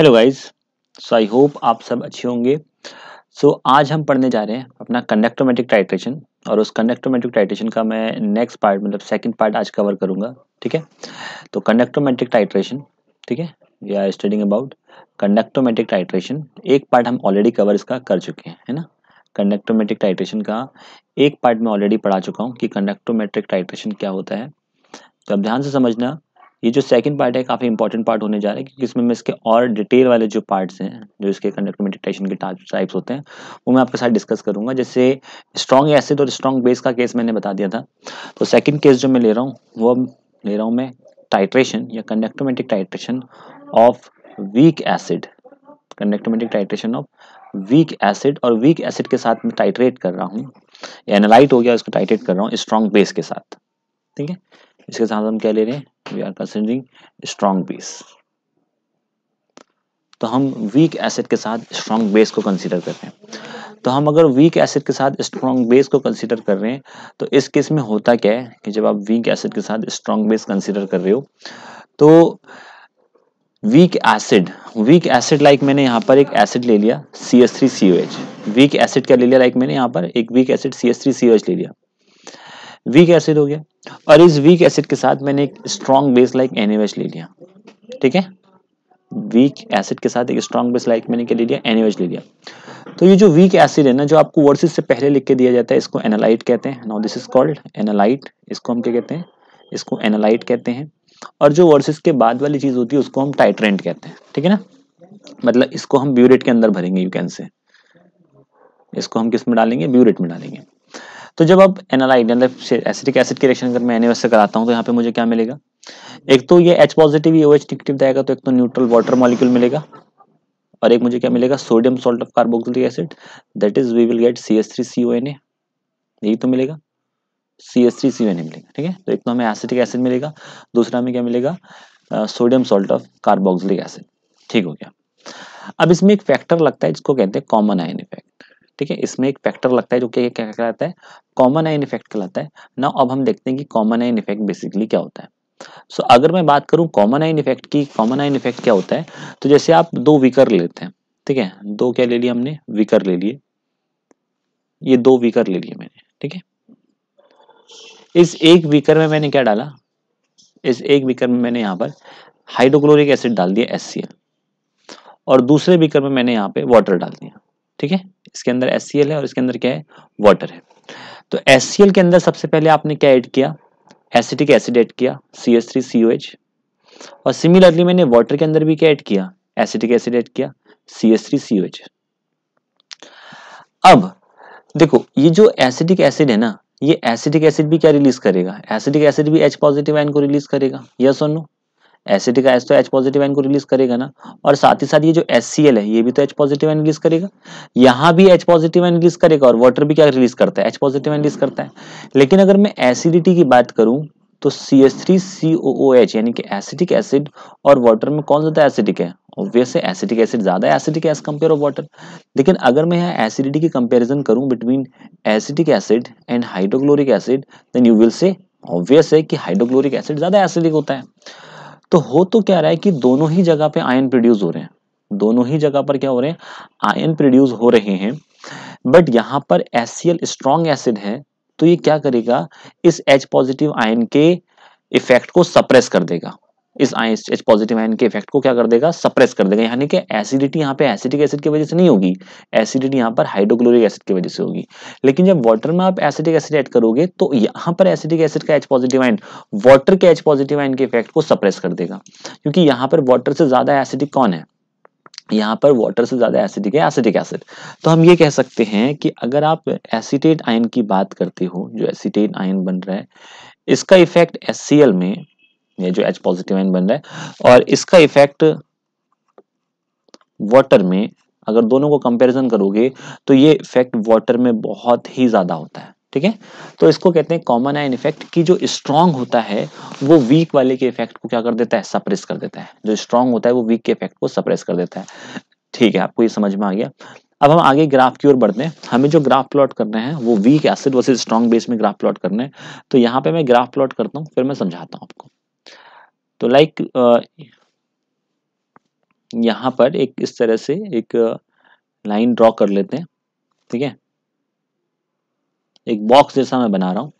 hello guys so I hope आप सब अच्छे होंगे सो so, आज हम पढ़ने जा रहे हैं अपना कंडक्टोमेटिक टाइट्रेशन और उस कंडक्टोमेटिक टाइट्रेशन का मैं नेक्स्ट पार्ट मतलब सेकंड पार्ट आज कवर करूंगा ठीक है तो कंडक्टोमेटिक टाइट्रेशन ठीक है we are studying about conductometric titration एक पार्ट हम ऑलरेडी कवर इसका कर चुके हैं है ना कंडक्टोमेटिक टाइट्रेशन का एक पार्ट मैं ऑलरेडी पढ़ा चुका हूँ कि कंडक्टोमेट्रिक टाइट्रेशन क्या होता है तो अब ध्यान से समझना ये जो सेकंड पार्ट है काफ़ी इंपॉर्टेंट पार्ट होने जा रहा है क्योंकि इसमें मैं इसके और डिटेल वाले जो पार्ट्स हैं जो इसके कंडक्टर मेडिटेशन के टाइप्स होते हैं वो मैं आपके साथ डिस्कस करूंगा जैसे स्ट्रॉन्ग एसिड और स्ट्रॉन्ग बेस का केस मैंने बता दिया था तो सेकेंड केस जो मैं ले रहा हूँ वो ले रहा हूँ मैं टाइट्रेशन या conductometric titration of weak acid conductometric titration of weak acid और वीक एसिड के साथ मैं टाइट्रेट कर रहा हूँ एनालाइट हो गया उसको टाइट्रेट कर रहा हूँ स्ट्रॉन्ग बेस के साथ ठीक है इसके साथ हम क्या ले रहे हैं we are considering strong base तो हम वीक एसिड के साथ स्ट्रॉन्ग बेस को कंसीडर कर रहे हैं तो हम अगर वीक एसिड के साथ स्ट्रॉन्ग बेस को कंसीडर कर रहे हैं तो इस केस में होता क्या है कि जब आप वीक एसिड के साथ स्ट्रॉन्ग बेस कंसीडर कर रहे हो तो weak acid weak acid like मैंने यहाँ पर एक एसिड ले लिया C S three C O H weak acid क्या ले लिया लाइक like मैंने यहाँ पर एक weak acid C S three C O H ले लिया वीक एसिड हो गया और इस वीक एसिड के साथ मैंने एक स्ट्रॉन्ग बेस लाइक एनएवएच ले लिया ठीक है वीक एसिड के साथ एक स्ट्रॉन्ग बेस लाइक मैंने क्या ले लिया एनएवएच ले लिया तो ये जो वीक एसिड है ना जो आपको वर्सेस से पहले लिख के दिया जाता है इसको एनालाइट कहते हैं now this is called analyte इसको हम क्या कहते हैं इसको एनालाइट कहते हैं और जो वर्सेस के बाद वाली चीज होती है उसको हम टाइट्रेंट कहते हैं ठीक है ना मतलब इसको हम ब्यूरेट के अंदर भरेंगे यू कैन से इसको हम किस में डालेंगे ब्यूरेट में डालेंगे तो जब आप एनालाइड एसिटिक एसिड के रिएक्शन अगर मैं एन से कराता हूँ तो यहाँ पे मुझे क्या मिलेगा एक तो ये एच पॉजिटिव ये OH नेगेटिव जाएगा तो एक तो न्यूट्रल वाटर मॉलिक्यूल मिलेगा और एक मुझे क्या मिलेगा sodium salt of carboxylic acid that is we will get C S three C O N A यही तो मिलेगा C S three C O N A मिलेगा ठीक है तो एक तो हमें एसिटिक एसिड मिलेगा दूसरा हमें क्या मिलेगा sodium salt of carboxylic acid ठीक हो गया अब इसमें एक फैक्टर लगता है जिसको कहते हैं कॉमन आयन इफेक्ट ठीक है इसमें एक फैक्टर लगता है जो कि क्या कहलाता है कॉमन आइन इफेक्ट कहलाता है ना अब हम देखते हैं कि कॉमन आइन इफेक्ट बेसिकली क्या होता है सो so, अगर मैं बात करूं कॉमन आइन इफेक्ट की कॉमन आइन इफेक्ट क्या होता है तो जैसे आप दो विकर लेते हैं ठीक है दो क्या ले लिया हमने विकर ले लिए ये दो विकर ले लिए मैंने ठीक है इस एक विकर में मैंने क्या डाला इस एक विकर में मैंने यहां पर हाइड्रोक्लोरिक एसिड डाल दिया एस और दूसरे बीकर में मैंने यहां पे वाटर डाल दिया ठीक है इसके अंदर एस है और इसके अंदर क्या है वाटर है तो एस के अंदर सबसे पहले आपने क्या ऐड किया एसिटिक एसिड ऐड किया C S three C O H और सिमिलरली मैंने वाटर के अंदर भी क्या ऐड किया एसिटिक एसिड ऐड किया C S three C O H अब देखो ये जो एसिडिक एसिड है ना ये एसिडिक एसिड भी क्या रिलीज करेगा एसिडिक एसिड भी एच पॉजिटिव आयन को रिलीज करेगा यस और नो एसिडिक e आयस तो एच पॉजिटिव एन को रिलीज करेगा ना और साथ ही साथ ये जो एस है ये भी तो एच पॉजिटिव एन रिलीज करेगा यहाँ भी एच पॉजिटिव एन रिलीज करेगा और वाटर भी क्या रिलीज करता है एच पॉजिटिव एन रिलीज करता है लेकिन अगर मैं एसिडिटी की बात करूँ तो C S three C O O H यानी कि एसिडिक एसिड और वाटर में कौन ज्यादा एसिडिक है ऑब्वियसली एसिडिक एसिड ज्यादा acidic as compare of water लेकिन अगर मैं यहाँ एसिडिटी की कंपेरिजन करूँ between acetic acid and hydrochloric acid then you will say obvious है कि हाइड्रोक्लोरिक एसिड ज्यादा एसिडिक होता है तो हो तो क्या रहा है कि दोनों ही जगह पे आयन प्रोड्यूस हो रहे हैं दोनों ही जगह पर क्या हो रहे हैं आयन प्रोड्यूस हो रहे हैं बट यहां पर एस स्ट्रॉन्ग एसिड है तो ये क्या करेगा इस एच पॉजिटिव आयन के इफेक्ट को सप्रेस कर देगा इस आई एच पॉजिटिव आयन के इफेक्ट को क्या कर देगा सप्रेस कर देगा यानी कि एसिडिटी यहाँ पे एसिडिक एसिड की वजह से नहीं होगी एसिडिटी यहाँ पर हाइड्रोक्लोरिक एसिड की वजह से होगी लेकिन जब वाटर में आप एसिडिक एसिड ऐड करोगे तो यहाँ पर एसिडिक एसिड का एच पॉजिटिव आयन वाटर के एच पॉजिटिव आयन के इफेक्ट को सप्रेस कर देगा क्योंकि यहाँ पर वाटर से ज्यादा एसिडिक कौन है यहाँ पर वाटर से ज़्यादा एसिडिक है एसिडिक एसिड तो हम ये कह सकते हैं कि अगर आप एसिटेट आयन की बात करते हो जो एसिटेट आयन बन रहा है इसका इफेक्ट एस में ये जो एच पॉजिटिव आयन बन रहा है और इसका इफेक्ट वाटर में अगर दोनों को कंपैरिजन करोगे तो ये इफेक्ट वाटर में बहुत ही ज़्यादा होता है ठीक है तो इसको कहते हैं कॉमन आयन इफेक्ट कि जो स्ट्रांग होता है वो वीक वाले के इफेक्ट को क्या कर देता है सप्रेस कर देता है जो स्ट्रांग होता है वो वीक के इफेक्ट को सप्रेस कर देता है ठीक है आपको ये समझ में आ गया अब हम आगे ग्राफ की ओर बढ़ते हैं हमें जो ग्राफ प्लॉट करना है वो weak acid versus strong base में ग्राफ प्लॉट करना है तो यहाँ पे मैं ग्राफ प्लॉट करता हूँ फिर मैं समझाता हूँ आपको तो लाइक यहाँ पर एक इस तरह से एक लाइन ड्रॉ कर लेते हैं ठीक है एक बॉक्स जैसा मैं बना रहा हूँ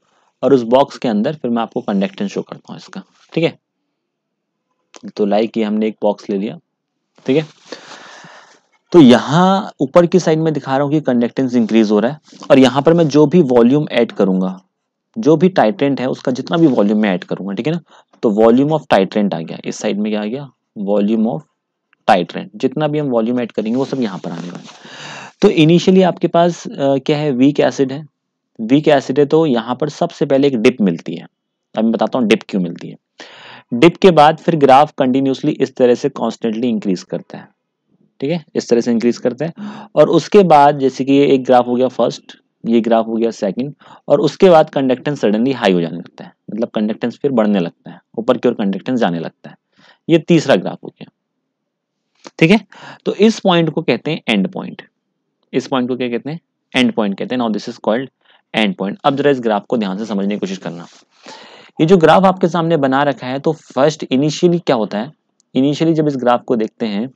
और उस बॉक्स के अंदर फिर मैं आपको कंडक्टेंस शो करता हूँ इसका ठीक है तो लाइक ये हमने एक बॉक्स ले लिया ठीक है तो यहाँ ऊपर की साइड में दिखा रहा हूँ कि कंडक्टेंस इंक्रीज हो रहा है और यहाँ पर मैं जो भी वॉल्यूम ऐड करूंगा जो भी टाइट्रेंट है उसका जितना भी वॉल्यूम मैं ऐड करूंगा ठीक है ना तो वॉल्यूम ऑफ टाइट्रेंट आ गया इस साइड में क्या आ गया वॉल्यूम ऑफ टाइट्रेंट जितना भी हम वॉल्यूम ऐड करेंगे वो सब यहाँ पर आने वाला तो इनिशियली आपके पास आ, क्या है वीक एसिड है वीक एसिड है तो यहाँ पर सबसे पहले एक डिप मिलती है अब मैं बताता हूँ डिप क्यों मिलती है डिप के बाद फिर ग्राफ कंटिन्यूसली इस तरह से कॉन्स्टेंटली इंक्रीज करता है ठीक है इस तरह से इंक्रीज करता है और उसके बाद जैसे कि एक ग्राफ हो गया फर्स्ट ये ग्राफ हो गया सेकंड और उसके बाद कंडक्टेंस सडनली हाई हो जाने लगता है मतलब कंडक्टेंस फिर बढ़ने लगता है ऊपर की ओर कंडक्टेंस जाने लगता है ये तीसरा ग्राफ हो गया ठीक है तो इस पॉइंट को कहते हैं एंड पॉइंट इस पॉइंट को क्या कहते हैं एंड पॉइंट कहते हैं now this is called end point अब जरा इस ग्राफ को ध्यान से समझने की कोशिश करना ये जो ग्राफ आपके सामने बना रखा है तो फर्स्ट इनिशियली क्या होता है इनिशियली जब इस ग्राफ को देखते हैं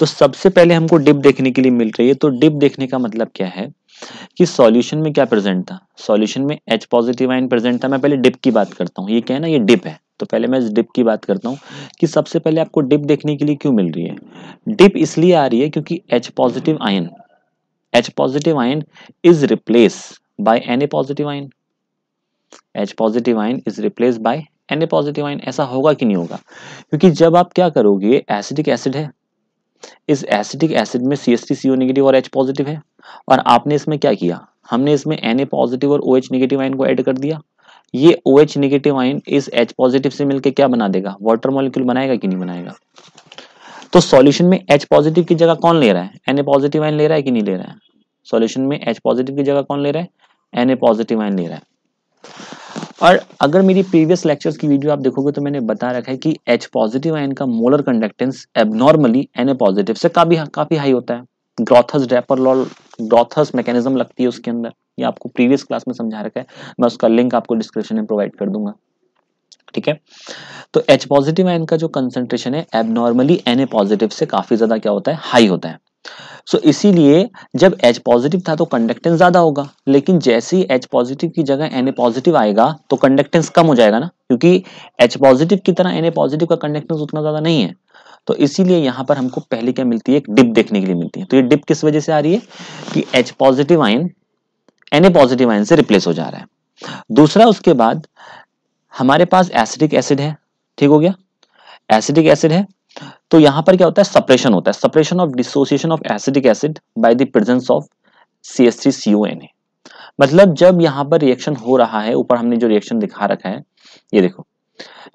तो सबसे पहले हमको डिप देखने के लिए मिल रही है तो डिप देखने का मतलब क्या है कि सॉल्यूशन में क्या प्रेजेंट था सॉल्यूशन में एच पॉजिटिव आइन प्रेजेंट था मैं पहले डिप की बात करता हूँ ये क्या है ना ये डिप है तो पहले मैं इस डिप की बात करता हूँ कि सबसे पहले आपको डिप देखने के लिए क्यों मिल रही है डिप इसलिए आ रही है क्योंकि H positive ion H positive ion is replace by N A positive ion H positive ion is replace by N A positive ion ऐसा होगा कि नहीं होगा क्योंकि जब आप क्या करोगे एसिडिक एसिड है इस एसिडिक एसिड में C S T C O negative और एच पॉजिटिव है और आपने इसमें क्या किया हमने इसमें एन ए पॉजिटिव और ओ एच निगेटिव आइन को ऐड कर दिया ये ओ एच निगेटिव आइन इस एच पॉजिटिव से मिलकर क्या बना देगा वाटर मॉलिक्यूल बनाएगा कि नहीं बनाएगा तो सॉल्यूशन में एच पॉजिटिव की जगह कौन ले रहा है एन ए पॉजिटिव आइन ले रहा है कि नहीं ले रहा है सॉल्यूशन में एच पॉजिटिव की जगह कौन ले रहा है एन ए पॉजिटिव आइन ले रहा है और अगर मेरी प्रीवियस लेक्चर्स की वीडियो आप देखोगे तो मैंने बता रखा है कि एच पॉजिटिव आयन का molar conductance abnormally N A positive से काफी काफी हाई होता है ग्रोथस डेपर लॉल ग्रोथस मैकेनिज्म लगती है उसके अंदर ये आपको प्रीवियस क्लास में समझा रखा है मैं उसका लिंक आपको डिस्क्रिप्शन में प्रोवाइड कर दूंगा ठीक है तो एच पॉजिटिव आयन का जो कंसेंट्रेशन है एबनॉर्मली एन ए पॉजिटिव से काफी ज्यादा क्या होता है हाई होता है सो so, इसीलिए जब H पॉजिटिव था तो कंडक्टेंस ज्यादा होगा लेकिन जैसे ही H पॉजिटिव की जगह Na पॉजिटिव आएगा तो कंडक्टेंस कम हो जाएगा ना क्योंकि H पॉजिटिव की तरह Na पॉजिटिव का कंडक्टेंस उतना ज्यादा नहीं है तो इसीलिए यहां पर हमको पहले क्या मिलती है एक डिप देखने के लिए मिलती है तो ये डिप किस वजह से आ रही है कि H positive ion N A positive ion से रिप्लेस हो जा रहा है दूसरा उसके बाद हमारे पास एसिडिक एसिड है ठीक हो गया एसिडिक एसिड है तो यहां पर क्या होता है सप्रेशन होता है suppression of dissociation of acetic acid by the presence of C S three C O N A मतलब जब यहां पर रिएक्शन हो रहा है ऊपर हमने जो रिएक्शन दिखा रखा है ये देखो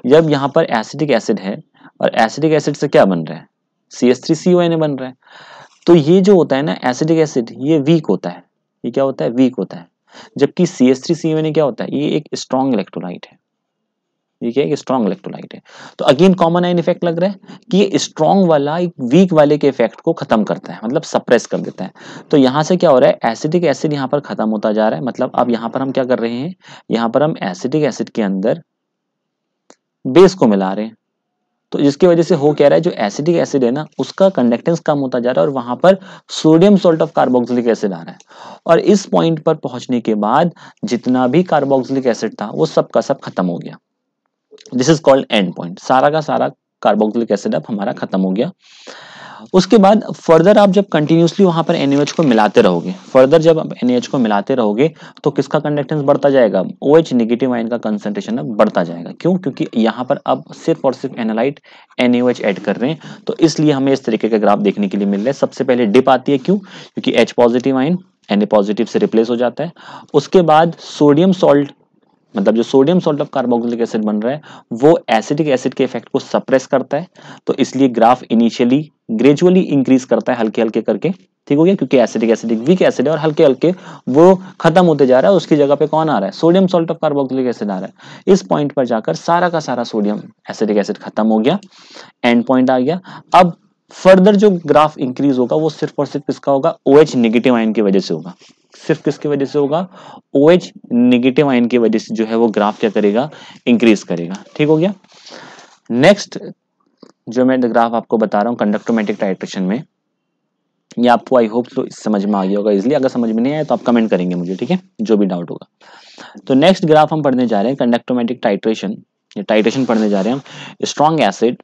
जब यहां पर एसिडिक एसिड है और एसिडिक एसिड से क्या बन रहा है C S three C O N A बन रहा है तो ये जो होता है ना एसिडिक एसिड ये वीक होता है ये क्या होता है वीक होता है जबकि C S three C O N A क्या होता है ये एक स्ट्रॉन्ग इलेक्ट्रोलाइट है ये क्या है स्ट्रॉन्ग इलेक्ट्रोलाइट है तो अगेन कॉमन आइन इफेक्ट लग रहा है कि ये स्ट्रॉन्ग वाला एक वीक वाले के इफेक्ट को खत्म करता है मतलब सप्रेस कर देता है तो यहाँ से क्या हो रहा है एसिडिक एसिड यहाँ पर खत्म होता जा रहा है मतलब अब यहाँ पर हम क्या कर रहे हैं यहाँ पर हम एसिडिक एसिड के अंदर बेस को मिला रहे हैं तो जिसकी वजह से हो क्या रहा है जो एसिडिक एसिड है ना उसका कंडक्टेंस कम होता जा रहा है और वहां पर sodium salt of carboxylic acid आ रहा है और इस पॉइंट पर पहुंचने के बाद जितना भी कार्बोक्सिलिक एसिड था वो सब का सब खत्म हो गया this is called end point सारा का सारा कार्बोक्सिलिक एसिड अब हमारा खत्म हो गया उसके बाद फर्दर आप जब कंटिन्यूसली वहां पर एनएच को मिलाते रहोगे फर्दर जब आप एनएच को मिलाते रहोगे तो किसका कंडक्टेंस बढ़ता जाएगा ओएच नेगेटिव आयन का कंसंट्रेशन अब बढ़ता जाएगा क्यों क्योंकि यहां पर अब सिर्फ और सिर्फ एनालाइट एनएच ऐड कर रहे हैं तो इसलिए हमें इस तरीके का ग्राफ देखने के लिए मिल रहा है सबसे पहले डिप आती है क्यों क्योंकि H positive ion N positive से रिप्लेस हो जाता है उसके बाद सोडियम सॉल्ट मतलब जो sodium salt of carboxylic acid बन रहा है वो एसिडिक एसिड के इफेक्ट को सप्रेस करता है तो इसलिए ग्राफ इनिशियली ग्रेजुअली इंक्रीज करता है हल्के हल्के करके ठीक हो गया क्योंकि एसिडिक एसिडिक वीक एसिड है और हल्के हल्के वो खत्म होते जा रहा है उसकी जगह पे कौन आ रहा है sodium salt of carboxylic acid आ रहा है इस पॉइंट पर जाकर सारा का सारा सोडियम एसिडिक एसिड खत्म हो गया एंड पॉइंट आ गया अब फर्दर जो ग्राफ इंक्रीज होगा वो सिर्फ और सिर्फ किसका होगा ओ एच नेगेटिव आयन की वजह से होगा सिर्फ किसकी वजह से होगा ओ एच निगेटिव आइन की वजह से जो है वो ग्राफ क्या करेगा इंक्रीज करेगा ठीक हो गया नेक्स्ट जो मैं ग्राफ आपको बता रहा हूँ कंडक्टोमेटिक टाइट्रेशन में ये आपको आई होप तो समझ में आ गया होगा इजिली अगर समझ में नहीं आया तो आप कमेंट करेंगे मुझे ठीक है जो भी डाउट होगा तो नेक्स्ट ग्राफ हम पढ़ने जा रहे हैं कंडक्टोमेटिक टाइट्रेशन ये टाइट्रेशन पढ़ने जा रहे हैं हम स्ट्रॉन्ग एसिड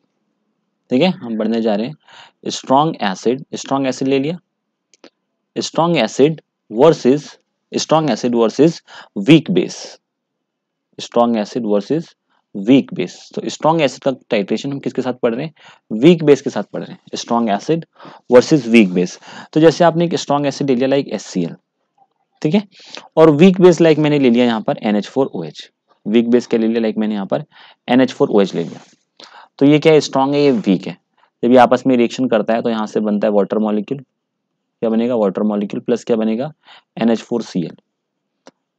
ठीक है हम पढ़ने जा रहे हैं स्ट्रॉन्ग एसिड स्ट्रॉन्ग एसिड ले लिया strong acid versus strong acid versus weak base strong acid versus weak base तो स्ट्रॉन्ग एसिड का टाइट्रेशन हम किसके साथ पढ़ रहे हैं वीक बेस के साथ पढ़ रहे हैं strong acid versus weak base तो जैसे आपने एक स्ट्रॉन्ग एसिड ले लिया लाइक एस ठीक है और वीक बेस लाइक मैंने ले लिया यहाँ पर एन एच वीक बेस के ले लिया लाइक मैंने यहाँ पर एन एच ले लिया तो ये क्या है स्ट्रॉन्ग है ये वीक है जब ये आपस में रिएक्शन करता है तो यहाँ से बनता है वाटर मॉलिक्यूल क्या बनेगा वाटर मॉलिक्यूल प्लस क्या बनेगा एन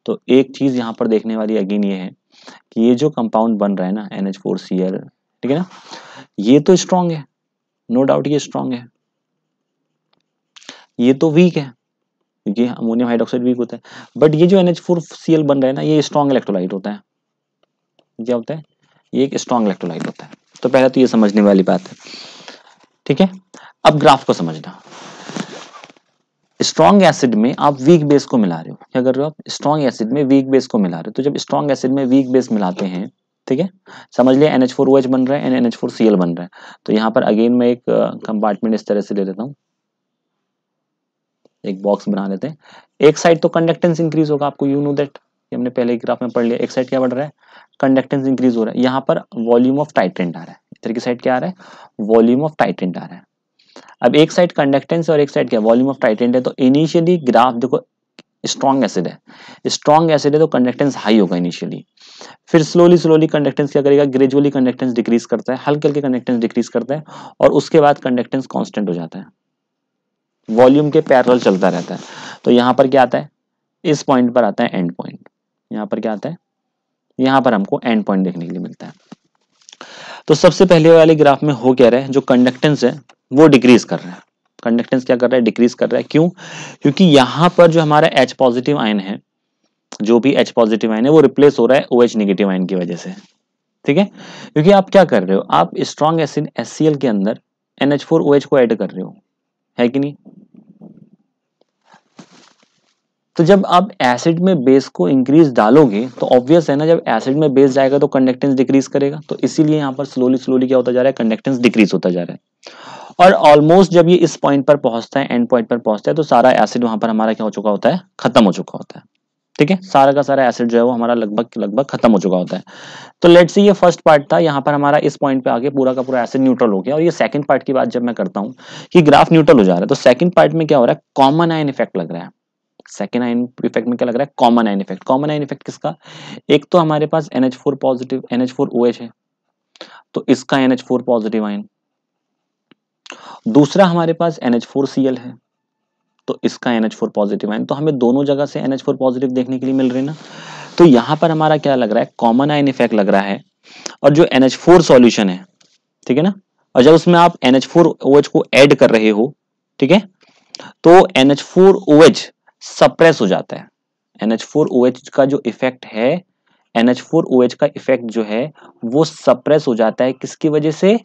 तो एक चीज़ यहाँ पर देखने वाली अगेन ये है कि ये जो कंपाउंड बन रहा है ना एन ठीक है ना ये तो स्ट्रांग है नो no डाउट ये स्ट्रांग है ये तो वीक है क्योंकि अमोनियम हाइड्रोक्साइड वीक होता है बट ये जो एन बन रहा है ना ये स्ट्रांग इलेक्ट्रोलाइट होता है क्या होता है ये एक स्ट्रांग इलेक्ट्रोलाइट होता है तो पहले तो ये समझने वाली बात है ठीक है अब ग्राफ को समझना स्ट्रॉन्ग एसिड में आप वीक बेस को मिला रहे हो क्या कर रहे हो आप स्ट्रॉन्ग एसिड में वीक बेस को मिला रहे हो तो जब स्ट्रॉन्ग एसिड में वीक बेस मिलाते हैं ठीक है समझ लिया एन एच फोर एच बन रहा है and N H four C L बन रहा है तो यहाँ पर अगेन मैं एक कंपार्टमेंट इस तरह से ले लेता हूँ एक बॉक्स बना लेते हैं एक साइड तो कंडक्टेंस इंक्रीज होगा आपको यू नो दैट हमने पहले ग्राफ में पढ़ लिया एक साइड क्या बढ़ रहा है कंडक्टेंस इंक्रीज हो रहा है यहाँ पर वॉल्यूम ऑफ टाइटेंट आ रहा है इधर की साइड क्या आ रहा है वॉल्यूम ऑफ टाइटेंट आ रहा है अब एक साइड कंडक्टेंस और एक साइड क्या वॉल्यूम ऑफ टाइटेंट है तो इनिशियली ग्राफ देखो स्ट्रॉन्ग एसिड है स्ट्रॉन्ग एसिड है तो कंडक्टेंस हाई होगा इनिशियली फिर स्लोली स्लोली कंडक्टेंस क्या करेगा ग्रेजुअली कंडक्टेंस डिक्रीज करता है हल्के हल्के कंडक्टेंस डिक्रीज करता है और उसके बाद कंडक्टेंस कॉन्स्टेंट हो जाता है वॉल्यूम के पैरल चलता रहता है तो यहाँ पर क्या आता है इस पॉइंट पर आता है एंड पॉइंट यहाँ पर क्या आता है यहां पर हमको एंड पॉइंट देखने के लिए मिलता है तो सबसे पहले वाले ग्राफ में हो क्या रहा है जो कंडक्टेंस है वो डिक्रीज कर रहा है कंडक्टेंस क्या कर रहा है डिक्रीज कर रहा है क्यों क्योंकि यहां पर जो हमारा एच पॉजिटिव आयन है जो भी एच पॉजिटिव आयन है वो रिप्लेस हो रहा है ओ एच निगेटिव आयन की वजह से ठीक है क्योंकि आप क्या कर रहे हो आप स्ट्रॉन्ग एसिड एस के अंदर N H four O H को ऐड कर रहे हो है कि नहीं तो जब आप एसिड में बेस को इंक्रीज डालोगे तो ऑब्वियस है ना जब एसिड में बेस जाएगा तो कंडक्टेंस डिक्रीज करेगा तो इसीलिए यहां पर स्लोली स्लोली क्या होता जा रहा है कंडक्टेंस डिक्रीज होता जा रहा है और ऑलमोस्ट जब ये इस पॉइंट पर पहुंचता है एंड पॉइंट पर पहुंचता है तो सारा एसिड वहां पर हमारा क्या हो चुका होता है खत्म हो चुका होता है ठीक है सारा का सारा एसिड जो है वो हमारा लगभग लगभग खत्म हो चुका होता है तो लेट से ये फर्स्ट पार्ट था यहाँ पर हमारा इस पॉइंट पे आके पूरा का पूरा एसिड न्यूट्रल हो गया और ये सेकंड पार्ट की बात जब मैं करता हूँ कि ग्राफ न्यूट्रल हो जा रहा है तो सेकंड पार्ट में क्या हो रहा है कॉमन आयन इफेक्ट लग रहा है सेकंड आइन इफेक्ट में क्या लग रहा है कॉमन आइन इफेक्ट कॉमन आइन इफेक्ट किसका एक तो हमारे पास N H four positive N H four O H है तो इसका एनएच फोर पॉजिटिव आइन दूसरा हमारे पास एन है तो इसका एन पॉजिटिव आयन तो हमें दोनों जगह से एन पॉजिटिव देखने के लिए मिल रहे ना तो यहां पर हमारा क्या लग रहा है कॉमन आयन इफेक्ट लग रहा है और जो एन एच फोर सोल्यूशन है ठीक है ना और जब उसमें आप एन एच फोर एच को एड कर रहे हो ठीक है तो N four O H suppress हो जाता है एन एच फोर एच का जो इफेक्ट है एनएच फोर ओ एच का इफेक्ट जो है वो सप्रेस हो जाता है किसकी वजह से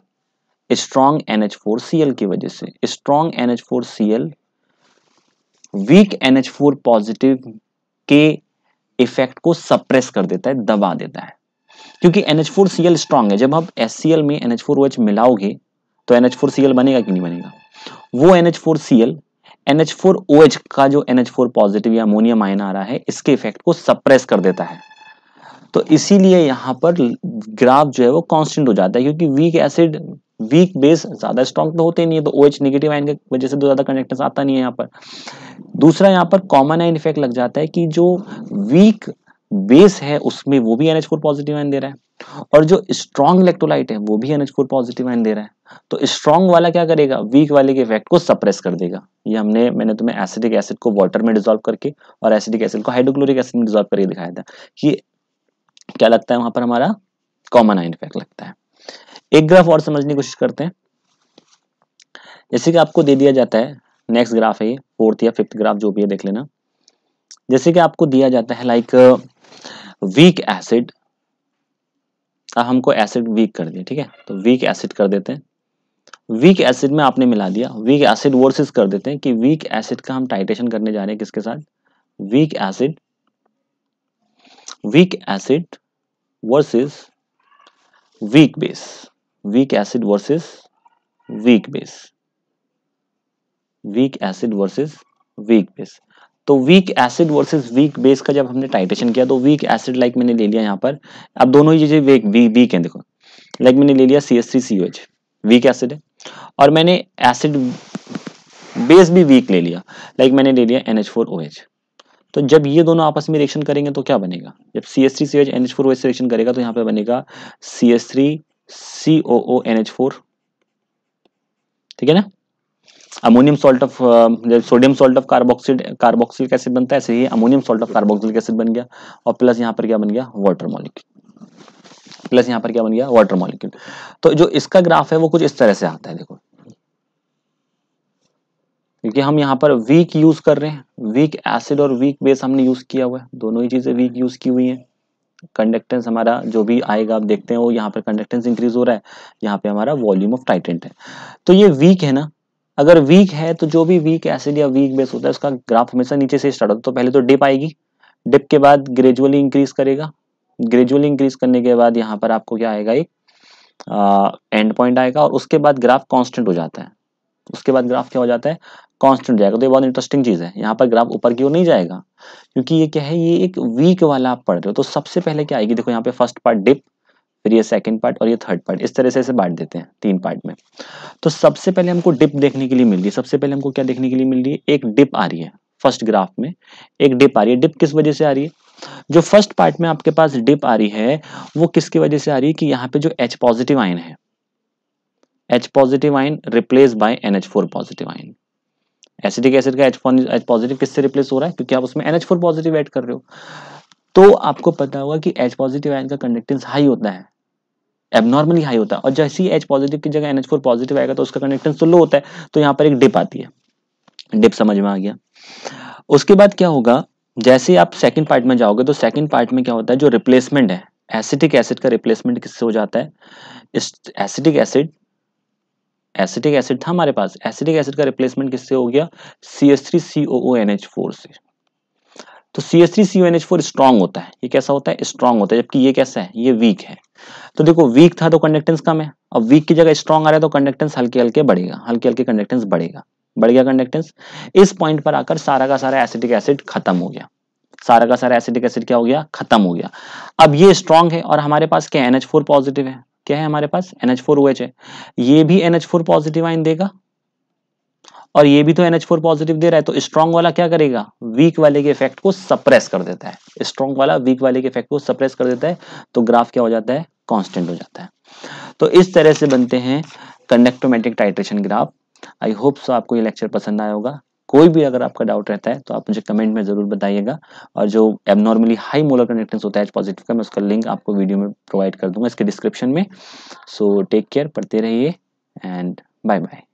स्ट्रॉन्ग NH4Cl की वजह से strong NH4Cl weak NH4 positive के इफेक्ट को सप्रेस कर देता है दबा देता है क्योंकि NH4Cl स्ट्रॉन्ग है जब आप HCl में NH4OH मिलाओगे तो NH4Cl बनेगा कि नहीं बनेगा वो NH4Cl NH4OH का जो NH4 पॉजिटिव या अमोनियम आयन आ रहा है इसके इफेक्ट को सप्रेस कर देता है तो इसीलिए यहां पर ग्राफ जो है वो कांस्टेंट हो जाता है क्योंकि वीक एसिड वीक बेस ज्यादा स्ट्रॉन्ग तो होते नहीं है तो ओ एच निगेटिव आइन की वजह से तो ज्यादा कंडक्टेंस आता नहीं है यहाँ पर दूसरा यहाँ पर कॉमन आइन इफेक्ट लग जाता है कि जो वीक बेस है उसमें वो भी एनएच फोर पॉजिटिव आइन दे रहा है और जो स्ट्रॉन्ग इलेक्ट्रोलाइट है वो भी एनएच फोर पॉजिटिव आइन दे रहा है तो स्ट्रॉन्ग वाला क्या करेगा वीक वाले के इफेक्ट को सप्रेस कर देगा ये हमने मैंने तुम्हें एसिडिक एसिड को वाटर में डिजोल्व करके और एसिडिक एसिड को हाइड्रोक्लोरिक एसिड में डिजोल्व करके दिखाया था कि क्या लगता है वहां पर हमारा कॉमन आइन इफेक्ट लगता है एक ग्राफ और समझने की कोशिश करते हैं जैसे कि आपको दे दिया जाता है नेक्स्ट ग्राफ है फोर्थ या फिफ्थ ग्राफ जो भी है देख लेना जैसे कि आपको दिया जाता है लाइक वीक एसिड हमको एसिड वीक कर दिया ठीक है तो वीक एसिड कर देते हैं वीक एसिड में आपने मिला दिया वीक एसिड वर्सेस कर देते हैं कि वीक एसिड का हम टाइटेशन करने जा रहे हैं किसके साथ weak acid weak acid versus weak base weak acid versus weak base weak acid versus weak base तो weak acid versus weak base का जब हमने टाइटेशन किया तो वीक एसिड लाइक मैंने ले लिया यहाँ पर अब दोनों ही चीजें वीक वीक हैं देखो लाइक मैंने ले लिया C S three C H weak acid है और मैंने एसिड बेस भी वीक ले लिया लाइक मैंने ले लिया N H four O H तो जब ये दोनों आपस में रिएक्शन करेंगे तो क्या बनेगा जब C S three C H N H four O H reaction करेगा तो यहाँ पे बनेगा C S three C O O N H four ठीक है ना ammonium salt of sodium salt of carboxide carboxyl acid बनता है ऐसे ही ammonium salt of carboxyl acid बन गया और प्लस यहाँ पर क्या बन गया वाटर मॉलिक्यूल प्लस यहाँ पर क्या बन गया वाटर मॉलिक्यूल तो जो इसका ग्राफ है वो कुछ इस तरह से आता है देखो क्योंकि हम यहाँ पर वीक यूज कर रहे हैं वीक एसिड और वीक बेस हमने यूज किया हुआ है दोनों ही चीजें वीक यूज की हुई है कंडक्टेंस हमारा जो भी आएगा आप देखते हैं वो यहाँ पर कंडक्टेंस इंक्रीज हो रहा है यहाँ पे हमारा वॉल्यूम ऑफ टाइटेंट है तो ये वीक है ना अगर वीक है तो जो भी वीक एसिड या वीक बेस होता है उसका ग्राफ हमेशा नीचे से स्टार्ट होता है तो पहले तो डिप आएगी डिप के बाद ग्रेजुअली इंक्रीज करेगा ग्रेजुअली इंक्रीज करने के बाद यहाँ पर आपको क्या आएगा एक एंड पॉइंट आएगा और उसके बाद ग्राफ कॉन्स्टेंट हो जाता है उसके बाद ग्राफ क्या हो जाता है कांस्टेंट जाएगा तो ये बहुत इंटरेस्टिंग चीज़ है यहाँ पर ग्राफ ऊपर की ओर नहीं जाएगा क्योंकि ये क्या है ये एक वीक वाला आप पढ़ रहे हो तो सबसे पहले क्या आएगी देखो यहाँ पे फर्स्ट पार्ट डिप फिर ये सेकंड पार्ट और ये थर्ड पार्ट इस तरह से इसे बांट देते हैं तीन पार्ट में तो सबसे पहले हमको डिप देखने के लिए मिल रही है सबसे पहले हमको क्या देखने के लिए मिल रही है एक डिप आ रही है फर्स्ट ग्राफ में एक डिप आ रही है डिप किस वजह से आ रही है जो फर्स्ट पार्ट में आपके पास डिप आ रही है वो किसकी वजह से आ रही है कि यहाँ पे जो एच पॉजिटिव आयन है H positive ion replace by N H four positive ion acidic acid का एच H पॉजिटिव किससे रिप्लेस हो रहा है क्योंकि आप उसमें N H four positive add कर रहे हो तो आपको पता होगा कि एच पॉजिटिव आइन का कंडक्टेंस हाई होता है एबनॉर्मली हाई होता है और जैसे ही एच पॉजिटिव की जगह एन एच फोर पॉजिटिव आएगा तो उसका कंडक्टेंस तो लो होता है तो यहाँ पर एक डिप आती है डिप समझ में आ गया उसके बाद क्या होगा जैसे आप सेकंड पार्ट में जाओगे तो सेकंड पार्ट में क्या होता है जो रिप्लेसमेंट है एसिटिक एसिड का रिप्लेसमेंट किससे हो जाता है एसिटिक एसिड एसिटिक एसिड था हमारे पास एसिटिक एसिड का रिप्लेसमेंट किससे हो गया C S three C O O N H four से तो C S three C O N H four strong होता है ये कैसा होता है स्ट्रॉन्ग होता है जबकि ये कैसा है ये वीक है तो देखो वीक था तो कंडक्टेंस कम है अब वीक की जगह स्ट्रॉन्ग आ रहा है तो कंडक्टेंस हल्के हल्के बढ़ेगा हल्के हल्के कंडक्टेंस बढ़ेगा बढ़ गया कंडक्टेंस इस पॉइंट पर आकर सारा का सारा एसिटिक एसिड खत्म हो गया सारा का सारा एसिटिक एसिड क्या हो गया खत्म हो गया अब ये स्ट्रॉन्ग है और हमारे पास क्या एनएच फोर पॉजिटिव है क्या है हमारे पास एनएच NH4OH है ये भी NH4 पॉजिटिव आइन देगा और ये भी तो NH4 पॉजिटिव दे रहा है तो स्ट्रॉन्ग वाला क्या करेगा वीक वाले के इफेक्ट को सप्रेस कर देता है स्ट्रॉन्ग वाला वीक वाले के इफेक्ट को सप्रेस कर देता है तो ग्राफ क्या हो जाता है कांस्टेंट हो जाता है तो इस तरह से बनते हैं conductometric titration graph I hope so आपको ये लेक्चर पसंद आया होगा कोई भी अगर आपका डाउट रहता है तो आप मुझे कमेंट में ज़रूर बताइएगा और जो एबनॉर्मली हाई मोलर कंडक्टेंस होता है पॉजिटिव का मैं उसका लिंक आपको वीडियो में प्रोवाइड कर दूंगा इसके डिस्क्रिप्शन में सो टेक केयर पढ़ते रहिए एंड बाय बाय